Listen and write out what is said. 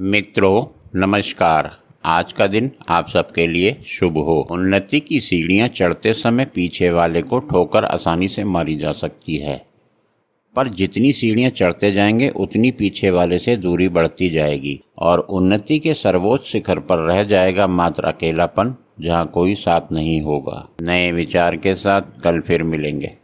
मित्रों नमस्कार आज का दिन आप सबके लिए शुभ हो उन्नति की सीढ़ियां चढ़ते समय पीछे वाले को ठोकर आसानी से मारी जा सकती है पर जितनी सीढ़ियां चढ़ते जाएंगे उतनी पीछे वाले से दूरी बढ़ती जाएगी और उन्नति के सर्वोच्च शिखर पर रह जाएगा मात्र अकेलापन जहाँ कोई साथ नहीं होगा नए विचार के साथ कल फिर मिलेंगे